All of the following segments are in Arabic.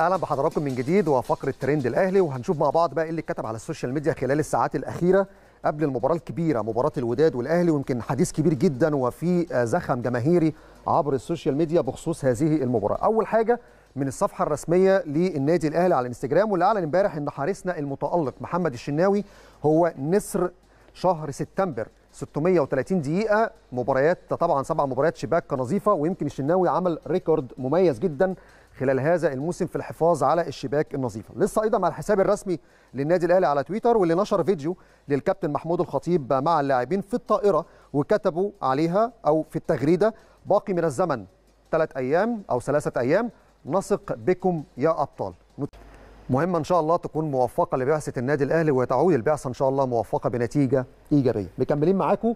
اهلا بحضراتكم من جديد وفقره ترند الاهلي وهنشوف مع بعض بقى ايه اللي اتكتب على السوشيال ميديا خلال الساعات الاخيره قبل المباراه الكبيره مباراه الوداد والاهلي ويمكن حديث كبير جدا وفي آه، زخم جماهيري عبر السوشيال ميديا بخصوص هذه المباراه اول حاجه من الصفحه الرسميه للنادي الاهلي على الانستجرام واللي اعلن امبارح ان حارسنا المتالق محمد الشناوي هو نسر شهر سبتمبر 630 دقيقة مباريات طبعا سبع مباريات شباك نظيفة ويمكن الشناوي عمل ريكورد مميز جدا خلال هذا الموسم في الحفاظ على الشباك النظيفة لسه أيضا مع الحساب الرسمي للنادي الأهلي على تويتر واللي نشر فيديو للكابتن محمود الخطيب مع اللاعبين في الطائرة وكتبوا عليها أو في التغريدة باقي من الزمن ثلاث أيام أو ثلاثة أيام نثق بكم يا أبطال مهمه ان شاء الله تكون موفقه لبعثه النادي الاهلي وتعود البعثه ان شاء الله موفقه بنتيجه ايجابيه مكملين معاكم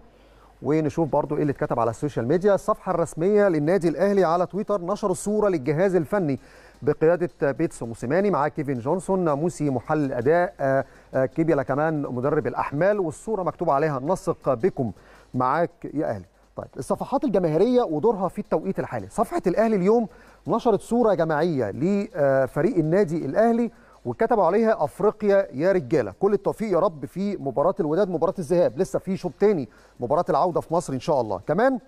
ونشوف برضو ايه اللي اتكتب على السوشيال ميديا الصفحه الرسميه للنادي الاهلي على تويتر نشر صوره للجهاز الفني بقياده بيتسو موسيماني مع كيفن جونسون موسي محلل اداء آه، آه، كيبيلا كمان مدرب الاحمال والصوره مكتوب عليها نثق بكم معاك يا اهلي طيب الصفحات الجماهيريه ودورها في التوقيت الحالي صفحه الاهلي اليوم نشرت صوره جماعيه لفريق النادي الاهلي وكتبوا عليها افريقيا يا رجاله كل التوفيق يا رب في مباراه الوداد مباراه الذهاب لسه في شوط تاني مباراه العوده في مصر ان شاء الله كمان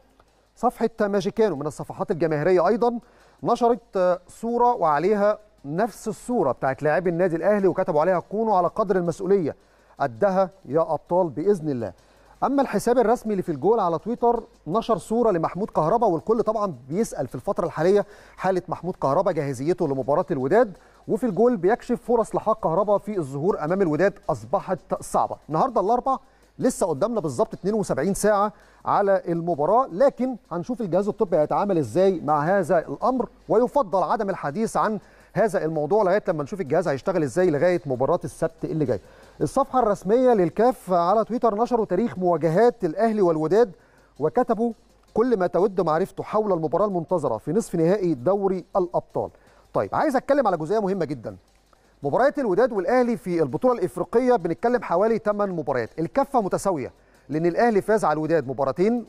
صفحه ماجيكانو من الصفحات الجماهيريه ايضا نشرت آه، صوره وعليها نفس الصوره بتاعت لاعبي النادي الاهلي وكتبوا عليها كونوا على قدر المسؤوليه قدها يا ابطال باذن الله اما الحساب الرسمي اللي في الجول على تويتر نشر صوره لمحمود كهربا والكل طبعا بيسال في الفتره الحاليه حاله محمود كهربا جاهزيته لمباراه الوداد وفي الجول بيكشف فرص لحق كهربا في الظهور امام الوداد اصبحت صعبه النهارده الاربع لسه قدامنا بالظبط 72 ساعه على المباراه لكن هنشوف الجهاز الطبي هيتعامل ازاي مع هذا الامر ويفضل عدم الحديث عن هذا الموضوع لغايه لما نشوف الجهاز هيشتغل ازاي لغايه مباراه السبت اللي جاي. الصفحه الرسميه للكاف على تويتر نشروا تاريخ مواجهات الاهلي والوداد وكتبوا كل ما تود معرفته حول المباراه المنتظره في نصف نهائي دوري الابطال. طيب عايز اتكلم على جزئيه مهمه جدا. مباريات الوداد والاهلي في البطوله الافريقيه بنتكلم حوالي 8 مباريات، الكفه متساويه لان الاهلي فاز على الوداد مباراتين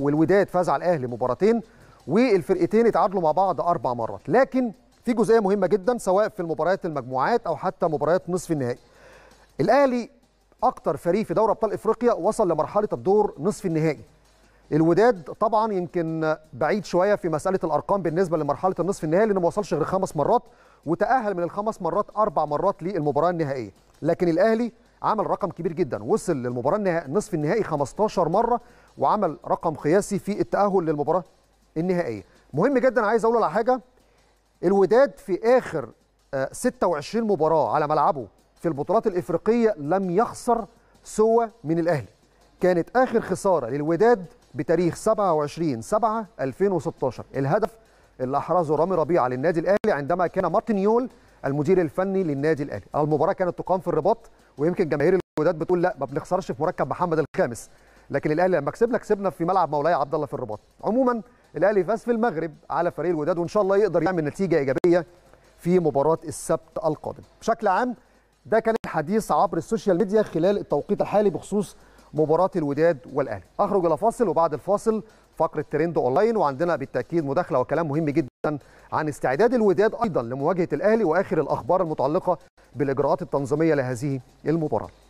والوداد فاز على الاهلي مباراتين والفرقتين اتعادلوا مع بعض اربع مرات، لكن في جزئيه مهمه جدا سواء في مباريات المجموعات او حتى مباريات نصف النهائي الاهلي اكتر فريق في دوري ابطال افريقيا وصل لمرحله الدور نصف النهائي الوداد طبعا يمكن بعيد شويه في مساله الارقام بالنسبه لمرحله النصف النهائي لانه ما وصلش غير خمس مرات وتاهل من الخمس مرات اربع مرات للمباراه النهائيه لكن الاهلي عمل رقم كبير جدا وصل للمباراه النهائي نصف النهائي 15 مره وعمل رقم قياسي في التاهل للمباراه النهائيه مهم جدا عايز اقول على حاجه الوداد في آخر 26 آه، مباراة على ملعبه في البطولات الإفريقية لم يخسر سوى من الأهلي كانت آخر خسارة للوداد بتاريخ 27 7 2016 الهدف اللي أحرزه رامي ربيعة للنادي الأهلي عندما كان مارتينيول المدير الفني للنادي الأهلي المباراة كانت تقام في الرباط ويمكن جماهير الوداد بتقول لا ما بنخسرش في مركب محمد الخامس لكن الأهلي لما كسبنا كسبنا في ملعب مولاي عبد الله في الرباط عموما الاهلي فاز في المغرب على فريق الوداد وان شاء الله يقدر يعمل نتيجه ايجابيه في مباراه السبت القادم بشكل عام ده كان الحديث عبر السوشيال ميديا خلال التوقيت الحالي بخصوص مباراه الوداد والاهلي اخرج الى فاصل وبعد الفاصل فقره ترند اونلاين وعندنا بالتاكيد مداخله وكلام مهم جدا عن استعداد الوداد ايضا لمواجهه الاهلي واخر الاخبار المتعلقه بالاجراءات التنظيميه لهذه المباراه